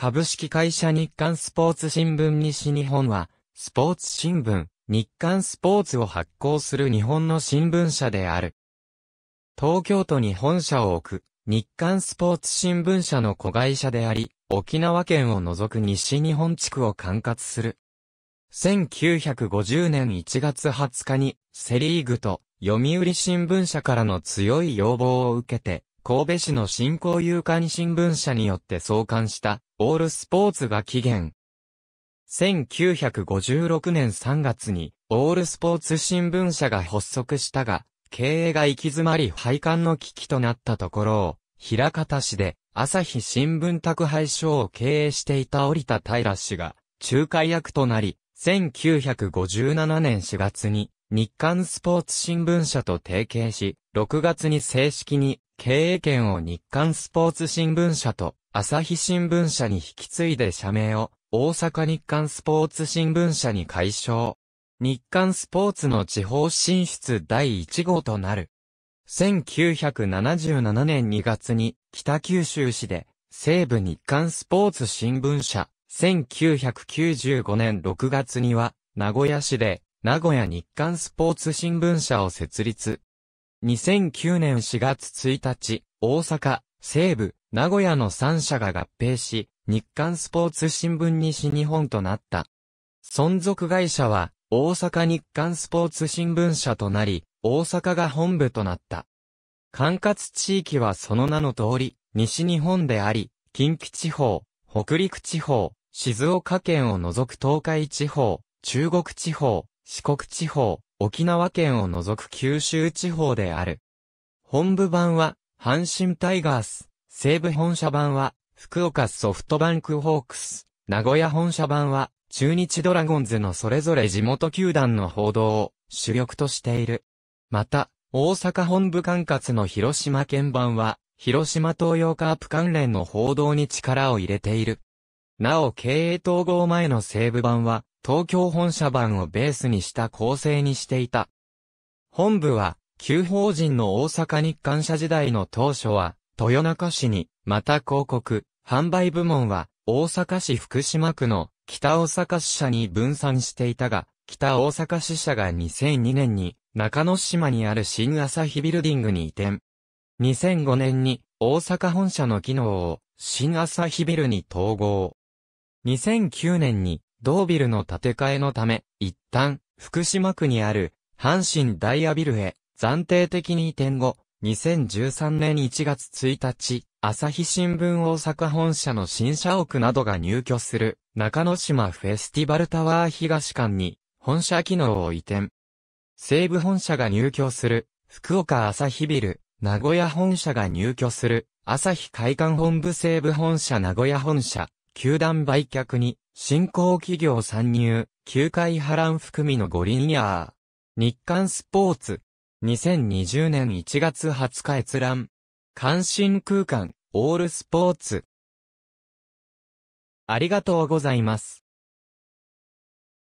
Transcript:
株式会社日刊スポーツ新聞西日本は、スポーツ新聞、日刊スポーツを発行する日本の新聞社である。東京都に本社を置く、日刊スポーツ新聞社の子会社であり、沖縄県を除く西日本地区を管轄する。1950年1月20日に、セリーグと読売新聞社からの強い要望を受けて、神戸市の新興有刊新聞社によって創刊したオールスポーツが起源。1956年3月にオールスポーツ新聞社が発足したが、経営が行き詰まり廃刊の危機となったところを、平方市で朝日新聞宅配所を経営していた折田平氏が仲介役となり、1957年4月に日刊スポーツ新聞社と提携し、6月に正式に経営権を日刊スポーツ新聞社と朝日新聞社に引き継いで社名を大阪日刊スポーツ新聞社に解消。日刊スポーツの地方進出第1号となる。1977年2月に北九州市で西部日刊スポーツ新聞社、1995年6月には名古屋市で名古屋日刊スポーツ新聞社を設立。2009年4月1日、大阪、西部、名古屋の3社が合併し、日刊スポーツ新聞西日本となった。存続会社は、大阪日刊スポーツ新聞社となり、大阪が本部となった。管轄地域はその名の通り、西日本であり、近畿地方、北陸地方、静岡県を除く東海地方、中国地方、四国地方、沖縄県を除く九州地方である。本部版は、阪神タイガース、西部本社版は、福岡ソフトバンクホークス、名古屋本社版は、中日ドラゴンズのそれぞれ地元球団の報道を主力としている。また、大阪本部管轄の広島県版は、広島東洋カープ関連の報道に力を入れている。なお経営統合前の西部版は、東京本社版をベースにした構成にしていた。本部は、旧法人の大阪日刊社時代の当初は、豊中市に、また広告、販売部門は、大阪市福島区の北大阪支社に分散していたが、北大阪支社が2002年に中之島にある新朝日ビルディングに移転。2005年に大阪本社の機能を新朝日ビルに統合。2009年に同ビルの建て替えのため、一旦、福島区にある、阪神ダイヤビルへ、暫定的に移転後、2013年1月1日、朝日新聞大阪本社の新社屋などが入居する、中之島フェスティバルタワー東館に、本社機能を移転。西部本社が入居する、福岡朝日ビル、名古屋本社が入居する、朝日会館本部西部本社名古屋本社、球団売却に、新興企業参入、球界波乱含みの五輪イヤー。日刊スポーツ。2020年1月20日閲覧。関心空間、オールスポーツ。ありがとうございます。